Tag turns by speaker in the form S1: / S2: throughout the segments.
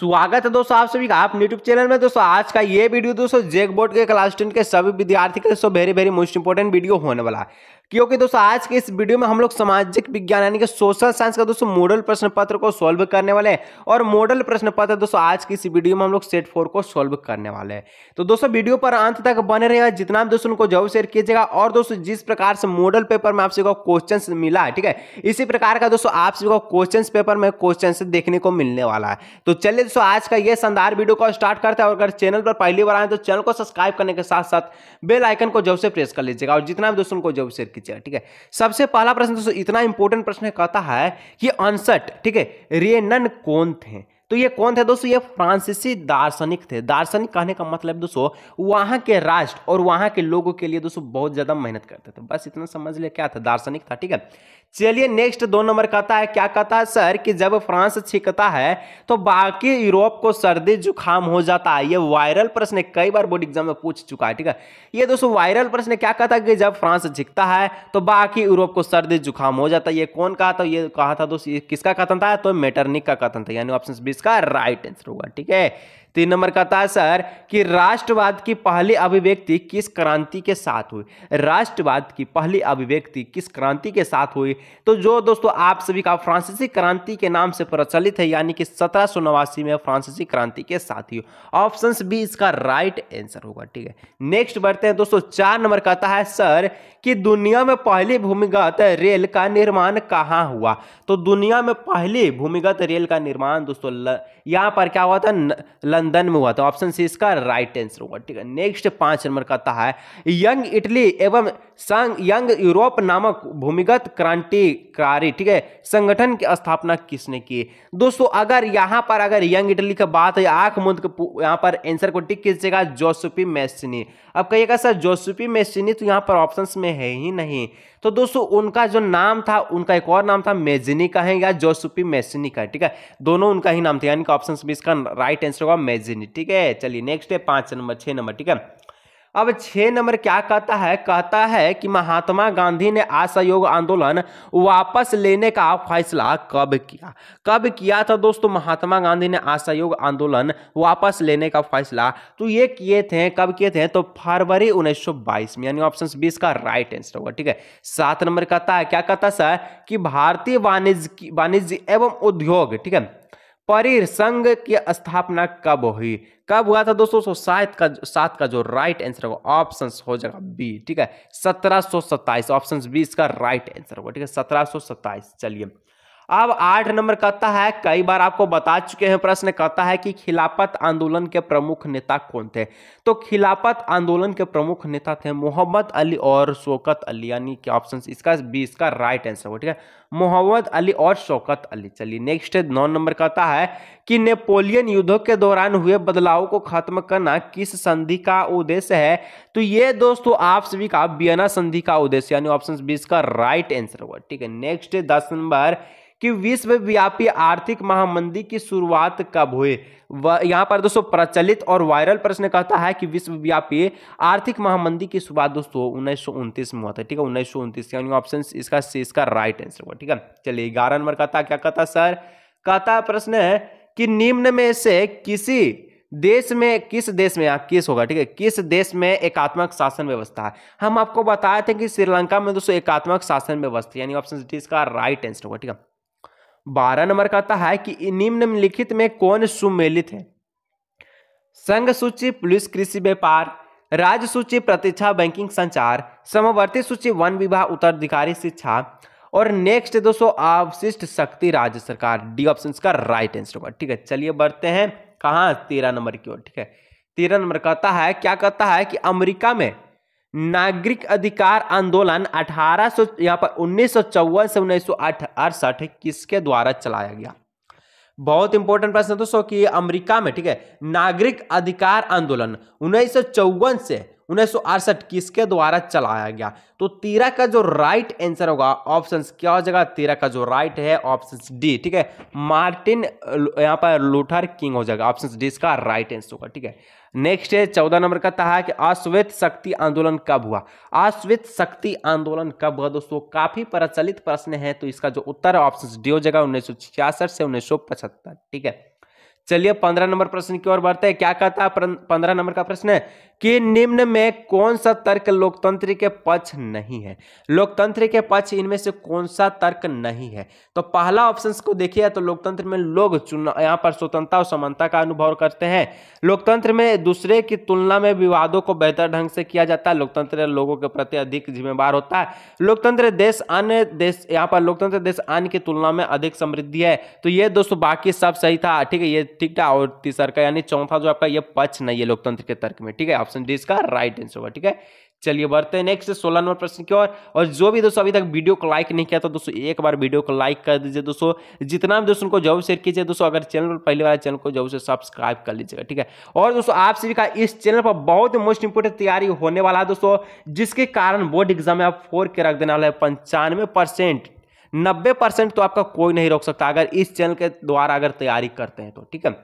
S1: स्वागत है दोस्तों आप सभी का आप यूट्यूब चैनल में दोस्तों आज का ये वीडियो दोस्तों जेक बोर्ड के क्लास टेन के सभी विद्यार्थी के दोस्तों very very most important video होने वाला है क्योंकि दोस्तों आज के इस वीडियो में हम लोग सामाजिक विज्ञान यानी कि सोशल साइंस का दोस्तों मॉडल प्रश्न पत्र को सॉल्व करने वाले हैं और मॉडल प्रश्न पत्र दोस्तों आज की इस वीडियो में हम लोग सेट फोर को सॉल्व करने वाले हैं तो दोस्तों वीडियो पर अंत तक बने रहेगा जितना भी दोस्तों उनको जरूर शेयर कीजिएगा और दोस्तों जिस प्रकार से मॉडल पेपर में आपसे क्वेश्चन मिला है ठीक है इसी प्रकार का दोस्तों आपसे क्वेश्चन पेपर में क्वेश्चन देखने को मिलने वाला है तो चलिए दोस्तों आज का ये शानदार वीडियो को स्टार्ट करते हैं और अगर चैनल पर पहली बार आए तो चैनल को सब्सक्राइब करने के साथ साथ बेलाइकन को जब से प्रेस कर लीजिएगा और जितना भी दोस्तों को जब शेयर कीजिएगा ठीक है सबसे पहला प्रश्न दोस्तों इतना इंपॉर्टेंट प्रश्न कहता है कि अनसट ठीक है रेनन कौन थे तो ये कौन थे दोस्तों ये फ्रांसीसी दार्शनिक थे दार्शनिक कहने का मतलब दोस्तों वहाँ के राष्ट्र और वहाँ के लोगों के लिए दोस्तों बहुत ज़्यादा मेहनत करते थे बस इतना समझ लिया क्या था दार्शनिक था ठीक है चलिए नेक्स्ट दो नंबर कहता है क्या कहता है सर कि जब फ्रांस छिकता है तो बाकी यूरोप को सर्दी जुकाम हो जाता है ये वायरल प्रश्न कई बार बोर्ड एग्जाम में पूछ चुका है ठीक है ये दोस्तों वायरल प्रश्न क्या कहता है कि जब फ्रांस छिकता है तो बाकी यूरोप को सर्दी जुकाम हो जाता है ये कौन कहा था ये कहा था दोस्तों किसका कथन था तो मेटरनिक का कथन था यानी ऑप्शन बीस का राइट आंसर होगा ठीक है तीन नंबर का आता है सर कि राष्ट्रवाद की पहली अभिव्यक्ति किस क्रांति के साथ हुई राष्ट्रवाद की पहली अभिव्यक्ति किस क्रांति के साथ हुई तो जो दोस्तों आप सभी का फ्रांसीसी क्रांति के नाम से प्रचलित है यानी कि सत्रह सौ नवासी में फ्रांसीसी क्रांति के साथ ही ऑप्शन बी इसका राइट आंसर होगा ठीक है नेक्स्ट बढ़ते हैं दोस्तों चार नंबर कहता है सर कि दुनिया में पहली भूमिगत रेल का निर्माण कहाँ हुआ तो दुनिया में पहली भूमिगत रेल का निर्माण दोस्तों यहाँ पर क्या हुआ था लंदन में हुआ था ऑप्शन सी इसका राइट आंसर होगा ठीक है नेक्स्ट पांच नंबर का था है यंग इटली एवं संग यंग यूरोप नामक भूमिगत क्रांतिकारी ठीक है संगठन की स्थापना किसने की दोस्तों अगर यहाँ पर अगर यंग इटली का बात है आंख मुद यहाँ पर आंसर को टिक कीजिएगा जोसुपी मैसिनी अब कहिएगा सर जोसुपी मैसिनी तो यहाँ पर ऑप्शंस में है ही नहीं तो दोस्तों उनका जो नाम था उनका एक और नाम था मेजिनी का है या जोसुपी मेसिनी का ठीक है दोनों उनका ही नाम था यानी कि ऑप्शन में इसका राइट आंसर होगा मेजिनी ठीक है चलिए नेक्स्ट है पाँच नंबर छः नंबर ठीक है अब छः नंबर क्या कहता है कहता है कि महात्मा गांधी ने असहयोग आंदोलन वापस लेने का फैसला कब किया कब किया था दोस्तों महात्मा गांधी ने असहयोग आंदोलन वापस लेने का फैसला तो ये किए थे कब किए थे तो फरवरी 1922 में यानी ऑप्शन बीस का राइट आंसर होगा ठीक है सात नंबर कहता है क्या कहता सर कि भारतीय वाणिज्य वाणिज्य एवं उद्योग ठीक है परिसंघ की स्थापना कब हुई कब हुआ था दोस्तों सो सात का सात का जो राइट आंसर होगा ऑप्शन हो जाएगा बी ठीक है सत्रह सो सत्ताईस ऑप्शन बी इसका राइट आंसर होगा ठीक है सत्रह सो सत्ताईस चलिए अब आठ नंबर कहता है कई बार आपको बता चुके हैं प्रश्न कहता है कि खिलाफत आंदोलन के प्रमुख नेता कौन थे तो खिलाफत आंदोलन के प्रमुख नेता थे मोहम्मद अली और शौकत अली यानी कि ऑप्शन इसका बी इसका राइट आंसर हो ठीक है मोहम्मद अली और शौकत अली चलिए नेक्स्ट नौ नंबर कहता है कि नेपोलियन युद्धों के दौरान हुए बदलाव को खत्म करना किस संधि का उद्देश्य है तो ये दोस्तों आप सभी का बियना संधि का उद्देश्य यानी ऑप्शन बी इसका राइट आंसर हुआ ठीक है नेक्स्ट दस नंबर कि विश्वव्यापी आर्थिक महामंदी की शुरुआत कब हुई यहां पर दोस्तों प्रचलित और वायरल प्रश्न कहता है कि विश्वव्यापी आर्थिक महामंदी की शुरुआत दोस्तों उन्नीस में हुआ था ठीक है उन्नीस यानी ऑप्शन इसका इसका राइट आंसर हुआ ठीक है चलिए ग्यारह नंबर कहता क्या कहता सर कहता प्रश्न है कि निम्न में से किसी देश में किस देश में यहाँ किस होगा ठीक है किस देश में एकात्मक शासन व्यवस्था है हम आपको बताए थे कि श्रीलंका में दोस्तों एकात्मक शासन व्यवस्था यानी ऑप्शन डी इसका राइट आंसर होगा ठीक है बारह नंबर कहता है कि निम्नलिखित में कौन सुमेलित है संघ सूची पुलिस कृषि व्यापार राज्य सूची प्रतीक्षा बैंकिंग संचार समवर्ती सूची वन विभाग उत्तराधिकारी शिक्षा और नेक्स्ट दोस्तों अवशिष्ट शक्ति राज्य सरकार डी ऑप्शन का राइट आंसर होगा ठीक है चलिए बढ़ते हैं कहा तेरह नंबर की ओर ठीक है तेरह नंबर कहता है क्या कहता है कि अमेरिका में नागरिक अधिकार आंदोलन अठारह सौ यहाँ पर उन्नीस से उन्नीस सौ किसके द्वारा चलाया गया बहुत इंपॉर्टेंट प्रश्न दोस्तों कि अमेरिका में ठीक है नागरिक अधिकार आंदोलन उन्नीस से उन्नीस किसके द्वारा चलाया गया तो तेरह का जो राइट आंसर होगा ऑप्शन क्या हो जाएगा तेरह का जो राइट है ऑप्शन डी ठीक है मार्टिन यहाँ पर लूथर किंग हो जाएगा ऑप्शन डी इसका राइट आंसर होगा ठीक है नेक्स्ट है चौदह नंबर का था कि अश्वेत शक्ति आंदोलन कब हुआ अश्वेत शक्ति आंदोलन कब हुआ दोस्तों काफी प्रचलित प्रश्न है तो इसका जो उत्तर ऑप्शन डी हो जाएगा उन्नीस से उन्नीस ठीक है चलिए पंद्रह नंबर प्रश्न की ओर बढ़ते हैं क्या कहता है पंद्रह नंबर का प्रश्न है कि निम्न में कौन सा तर्क लोकतंत्र के पक्ष नहीं है लोकतंत्र के पक्ष इनमें से कौन सा तर्क नहीं है तो पहला ऑप्शन को देखिए तो लोकतंत्र में लोग चुना यहाँ पर स्वतंत्रता और समानता का अनुभव करते हैं लोकतंत्र में दूसरे की तुलना में विवादों को बेहतर ढंग से किया जाता है लोकतंत्र लोगों के प्रति अधिक जिम्मेवार होता है लोकतंत्र देश अन्य देश यहाँ पर लोकतंत्र देश अन्य की तुलना में अधिक समृद्धि है तो ये दोस्तों बाकी सब सही था ठीक है ये ठीक है और तीसरा का यानी चौथा जो आपका ये पच नहीं है लोकतंत्र के तर्क में ठीक है ऑप्शन डी इसका राइट आंसर होगा ठीक है चलिए बढ़ते हैं नेक्स्ट सोलह नंबर प्रश्न की ओर और जो भी दोस्तों अभी तक वीडियो को लाइक नहीं किया था दोस्तों एक बार वीडियो को लाइक कर दीजिए दोस्तों जितना भी दोस्तों को जरूर शेयर कीजिए दोस्तों अगर चैनल पर पहली बार चैनल को जरूर से सब्सक्राइब कर लीजिएगा ठीक है और दोस्तों आप सभी का इस चैनल पर बहुत ही मोस्ट इंपोर्टेंट तैयारी होने वाला है दोस्तों जिसके कारण बोर्ड एग्जाम में आप फोर के रख देने वाला है पंचानवे नब्बे परसेंट तो आपका कोई नहीं रोक सकता अगर इस चैनल के द्वारा अगर तैयारी करते हैं तो ठीक है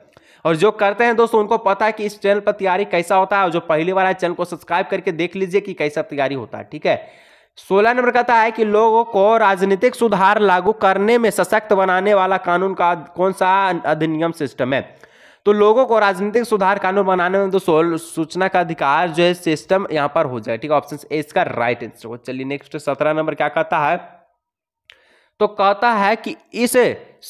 S1: और जो करते हैं दोस्तों उनको पता है कि इस चैनल पर तैयारी कैसा होता है और जो पहली बार है चैनल को सब्सक्राइब करके देख लीजिए कि कैसा तैयारी होता है ठीक है सोलह नंबर कहता है कि लोगों को राजनीतिक सुधार लागू करने में सशक्त बनाने वाला कानून का कौन सा अधिनियम सिस्टम है तो लोगों को राजनीतिक सुधार कानून बनाने में तो सूचना का अधिकार जो है सिस्टम यहां पर हो जाए ठीक है ऑप्शन ए इसका राइट आंसर चलिए नेक्स्ट सत्रह नंबर क्या कहता है तो कहता है कि इस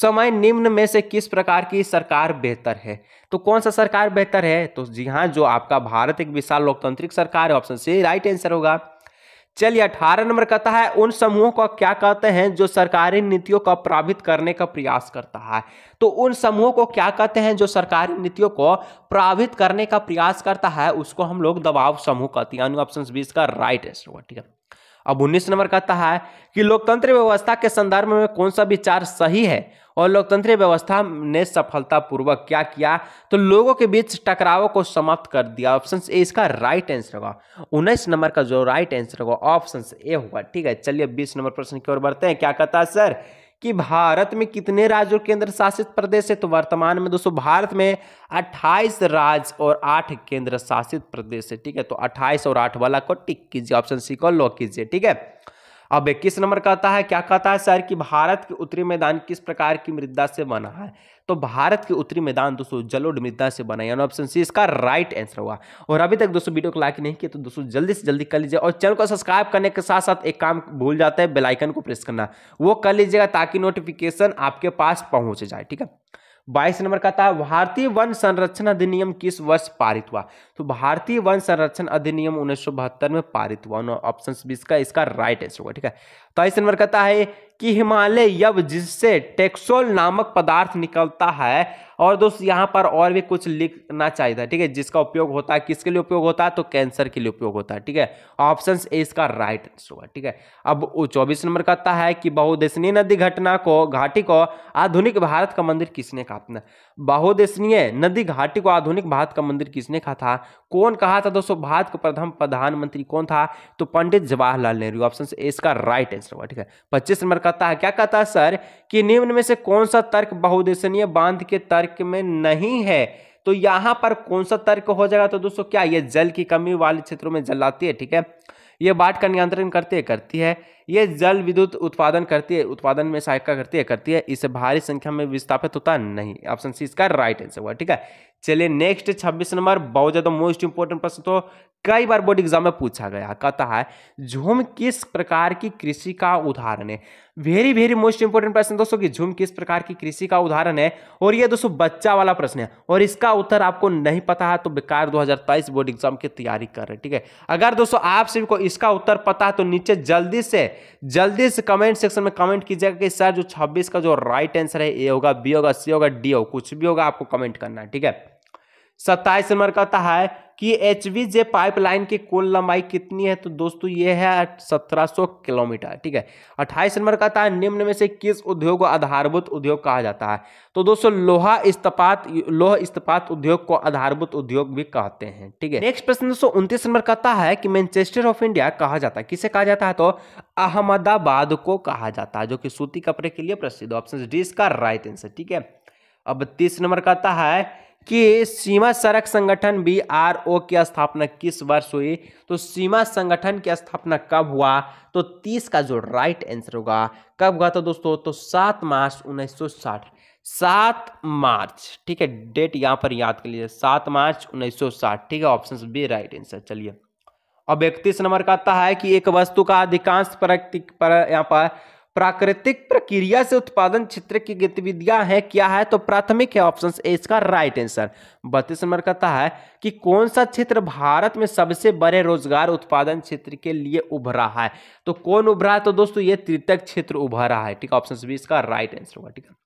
S1: समय निम्न में से किस प्रकार की सरकार बेहतर है तो कौन सा सरकार बेहतर है तो जी हाँ जो आपका भारत एक विशाल लोकतांत्रिक सरकार है ऑप्शन सी राइट आंसर होगा चलिए अठारह नंबर कहता है उन समूहों को क्या कहते हैं जो सरकारी नीतियों का प्रावित करने का प्रयास करता है तो उन समूहों को क्या कहते हैं जो सरकारी नीतियों को प्रावित करने का प्रयास करता है उसको हम लोग दबाव समूह कहते हैं ऑप्शन बीस का राइट आंसर होगा ठीक है अब उन्नीस नंबर कहता है कि लोकतंत्र व्यवस्था के संदर्भ में कौन सा विचार सही है और लोकतंत्र व्यवस्था ने सफलतापूर्वक क्या किया तो लोगों के बीच टकरावों को समाप्त कर दिया ऑप्शन ए इसका राइट आंसर होगा उन्नीस नंबर का जो राइट आंसर होगा ऑप्शन ए होगा ठीक है चलिए बीस नंबर प्रश्न की ओर बढ़ते हैं क्या कहता है सर कि भारत में कितने राज्य और केंद्र शासित प्रदेश है तो वर्तमान में दोस्तों भारत में 28 राज्य और 8 केंद्र शासित प्रदेश है ठीक है तो 28 और 8 वाला को टिक कीजिए ऑप्शन सी को लॉक कीजिए ठीक है अब इक्कीस नंबर कहता है क्या कहता है सर कि भारत के उत्तरी मैदान किस प्रकार की मृदा से बना है तो भारत के उत्तरी मैदान दोस्तों जलोड मृदा से बना यानी ऑप्शन सी इसका राइट आंसर होगा और अभी तक दोस्तों वीडियो को लाइक नहीं किया तो दोस्तों जल्दी से जल्दी कर लीजिए और चैनल को सब्सक्राइब करने के साथ साथ एक काम भूल जाता है बेलाइकन को प्रेस करना वो कर लीजिएगा ताकि नोटिफिकेशन आपके पास पहुंच जाए ठीक है बाईस नंबर का था भारतीय वन संरक्षण अधिनियम किस वर्ष पारित हुआ तो भारतीय वन संरक्षण अधिनियम उन्नीस में पारित हुआ ऑप्शन बीस का इसका राइट आंसर होगा ठीक है तेईस नंबर का था है कि हिमालय यव जिससे टेक्सोल नामक पदार्थ निकलता है और दोस्त यहाँ पर और भी कुछ लिखना चाहिए था ठीक है जिसका उपयोग होता है किसके लिए उपयोग होता है तो कैंसर के लिए उपयोग होता है ठीक है ऑप्शन ए इसका राइट आंसर होगा ठीक है अब चौबीस नंबर कहता है कि बहुदेशनी नदी घटना को घाटी को आधुनिक भारत का मंदिर किसने कहा बाहोदेशनीय नदी घाटी को आधुनिक भारत का मंदिर किसने कहा था कौन कहा था दोस्तों भारत का प्रथम प्रधानमंत्री कौन था तो पंडित जवाहरलाल नेहरू ऑप्शन से इसका राइट आंसर हुआ ठीक है पच्चीस नंबर कहता है क्या कहता है सर कि निम्न में से कौन सा तर्क बहुदेशनीय बांध के तर्क में नहीं है तो यहां पर कौन सा तर्क हो जाएगा तो दोस्तों क्या ये जल की कमी वाले क्षेत्रों में जल आती है ठीक है ये बाट का नियंत्रण करती है करती है ये जल विद्युत उत्पादन करती है उत्पादन में सहायता करती है करती है इसे भारी संख्या में विस्थापित होता नहीं ऑप्शन सी इसका राइट आंसर हुआ ठीक है चलिए नेक्स्ट छब्बीस नंबर बहुत ज़्यादा मोस्ट इंपोर्टेंट प्रश्न तो कई बार बोर्ड एग्जाम में पूछा गया कहता है झूम किस प्रकार की कृषि का उदाहरण है वेरी वेरी मोस्ट इंपोर्टेंट प्रश्न दोस्तों कि झूम किस प्रकार की कृषि का उदाहरण है और ये दोस्तों बच्चा वाला प्रश्न है और इसका उत्तर आपको नहीं पता है तो बेकार 2023 बोर्ड एग्जाम की तैयारी कर रहे ठीक है अगर दोस्तों आप सभी को इसका उत्तर पता है तो नीचे जल्दी से जल्दी से कमेंट सेक्शन में कमेंट कीजिएगा कि सर जो छब्बीस का जो राइट आंसर है ए होगा बी होगा सी होगा डी होगा कुछ भी होगा आपको कमेंट करना है ठीक है सत्ताईस नंबर कहता है कि एच जे पाइपलाइन की कुल लंबाई कितनी है तो दोस्तों ये है 1700 किलोमीटर ठीक है अट्ठाईस नंबर कहता है निम्न में से किस उद्योग को आधारभूत उद्योग कहा जाता है तो दोस्तों लोहा इस्तपात लोह इस्तपात उद्योग को आधारभूत उद्योग भी कहते हैं ठीक है नेक्स्ट प्रश्न दोस्तों उन्तीस नंबर कहता है कि मैनचेस्टर ऑफ इंडिया कहा जाता है किसे कहा जाता है तो अहमदाबाद को कहा जाता है जो कि सूती कपड़े के लिए प्रसिद्ध ऑप्शन डी इसका राइट आंसर ठीक है अब तीस नंबर कहता है कि सीमा सड़क संगठन बी आर ओ की स्थापना किस वर्ष हुई तो सीमा संगठन की स्थापना कब हुआ तो 30 का जो राइट आंसर होगा कब हुआ था दोस्तों तो 7 मार्च 1960 सात मार्च ठीक है डेट यहां पर याद कर लीजिए सात मार्च 1960 ठीक है ऑप्शन बी राइट आंसर चलिए अब इकतीस नंबर का आता है कि एक वस्तु का अधिकांश पर यहाँ पर प्राकृतिक प्रक्रिया से उत्पादन क्षेत्र की गतिविधियां हैं क्या है तो प्राथमिक है ऑप्शन ए इसका राइट आंसर बत्तीस नंबर कहता है कि कौन सा क्षेत्र भारत में सबसे बड़े रोजगार उत्पादन क्षेत्र के लिए उभरा है तो कौन उभरा है तो दोस्तों ये तृतक क्षेत्र उभरा है ठीक है ऑप्शन बी इसका राइट आंसर होगा ठीक है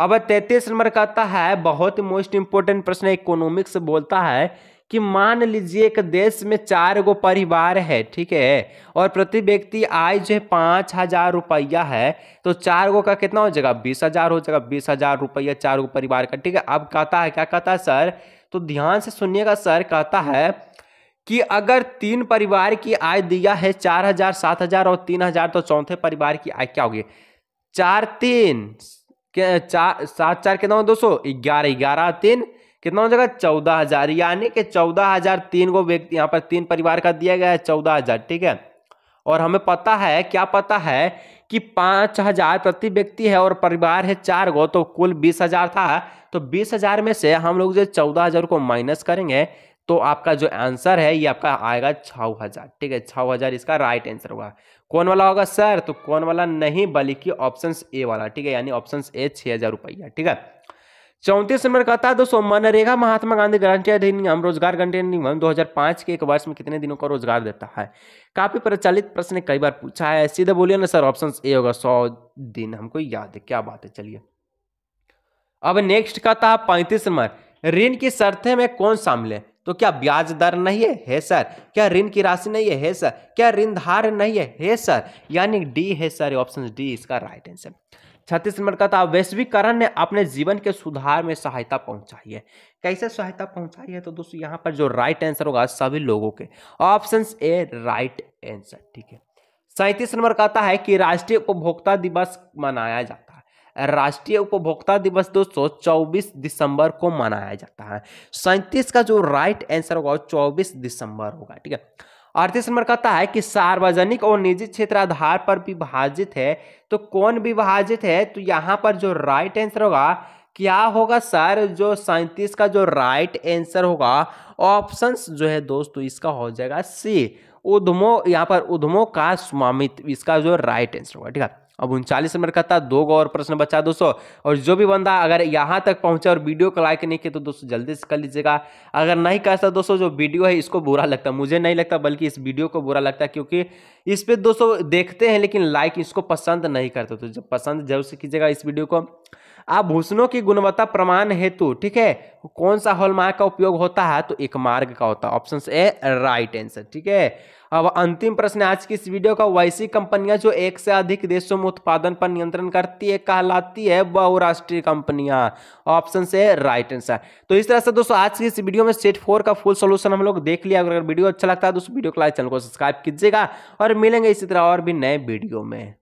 S1: अब तैतीस नंबर का आता है बहुत ही मोस्ट इंपोर्टेंट प्रश्न इकोनॉमिक्स बोलता है कि मान लीजिए एक देश में चार गो परिवार है ठीक है और प्रति व्यक्ति आय जो है पाँच हजार रुपया है तो चार गो का कितना हो जाएगा बीस हजार हो जाएगा बीस हजार रुपया चार गो परिवार का ठीक है अब कहता है क्या कहता है सर तो ध्यान से सुनिएगा सर कहता है कि अगर तीन परिवार की आय दिया है चार हजार सात हजार और तीन हजार तो चौथे परिवार की आय क्या होगी चार तीन चार सात चार कितना दोस्तों ग्यारह ग्यारह तीन कितना हो जाएगा चौदह हजार यानी कि चौदह हजार तीन को व्यक्ति यहाँ पर तीन परिवार का दिया गया है चौदह हजार ठीक है और हमें पता है क्या पता है कि पाँच हजार प्रति व्यक्ति है और परिवार है चार गो तो कुल बीस हजार था तो बीस हजार में से हम लोग जो चौदह हजार को माइनस करेंगे तो आपका जो आंसर है ये आपका आएगा छः हजार ठीक है छः हजार इसका राइट आंसर होगा कौन वाला होगा सर तो कौन वाला नहीं बल्कि ऑप्शन ए वाला ठीक है यानी ऑप्शन ए छः हजार रुपया ठीक है चौंतीस नंबर कहता है दोस्तों मनरेगा महात्मा गांधी गारंटी अधिनियम रोजगार गारंटी अधिनियम 2005 के एक वर्ष में कितने दिनों का रोजगार देता है काफी प्रचलित प्रश्न कई बार पूछा है सीधे बोलिए ना सर ऑप्शन ए होगा सौ दिन हमको याद है क्या बात है चलिए अब नेक्स्ट कहता है पैंतीस नंबर ऋण की शर्तें में कौन शामिल है तो क्या ब्याज दर नहीं है है सर क्या ऋण की राशि नहीं है है सर क्या ऋण धार नहीं है है सर यानी डी है सर ऑप्शन डी इसका राइट आंसर छत्तीस नंबर का था वैश्वीकरण ने अपने जीवन के सुधार में सहायता पहुंचाई है कैसे सहायता पहुंचाई है तो दोस्तों यहाँ पर जो राइट आंसर होगा सभी लोगों के ऑप्शन ए राइट आंसर ठीक है सैंतीस नंबर कहता है कि राष्ट्रीय उपभोक्ता दिवस मनाया जाता राष्ट्रीय उपभोक्ता दिवस दोस्तों चौबीस दिसंबर को मनाया जाता है सैंतीस का जो राइट आंसर होगा चौबीस दिसंबर होगा ठीक है अड़तीस नंबर कहता है कि सार्वजनिक और निजी क्षेत्र आधार पर विभाजित है तो कौन विभाजित है तो यहाँ पर जो राइट आंसर होगा क्या होगा सर जो सैंतीस का जो राइट आंसर होगा ऑप्शंस जो है दोस्तों इसका हो जाएगा सी उधमो यहाँ पर उधमो का स्वामित्व इसका जो राइट आंसर होगा ठीक है अब उनचालीस नंबर का था दो और प्रश्न बचा दोस्तों और जो भी बंदा अगर यहाँ तक पहुँचा और वीडियो को लाइक नहीं किया तो दोस्तों जल्दी से कर लीजिएगा अगर नहीं करता दोस्तों जो वीडियो है इसको बुरा लगता मुझे नहीं लगता बल्कि इस वीडियो को बुरा लगता क्योंकि इस पर दोस्तों देखते हैं लेकिन लाइक इसको पसंद नहीं करते तो जब पसंद जरूर से कीजिएगा इस वीडियो को आभूषणों की गुणवत्ता प्रमाण हेतु ठीक है कौन सा हॉलमार्क का उपयोग होता है तो एक मार्ग का होता है ऑप्शन ए राइट आंसर ठीक है अब अंतिम प्रश्न आज की इस वीडियो का वैसी कंपनियां जो एक से अधिक देशों में उत्पादन पर नियंत्रण करती है कहलाती है बहुराष्ट्रीय कंपनियां ऑप्शन से राइट आंसर तो इस तरह से दोस्तों आज की इस वीडियो में सेट फोर का फुल सोल्यूशन हम लोग देख लिया अगर वीडियो अच्छा लगता है तो उस वीडियो को लाइक चैनल को सब्सक्राइब कीजिएगा और मिलेंगे इसी तरह और भी नए वीडियो में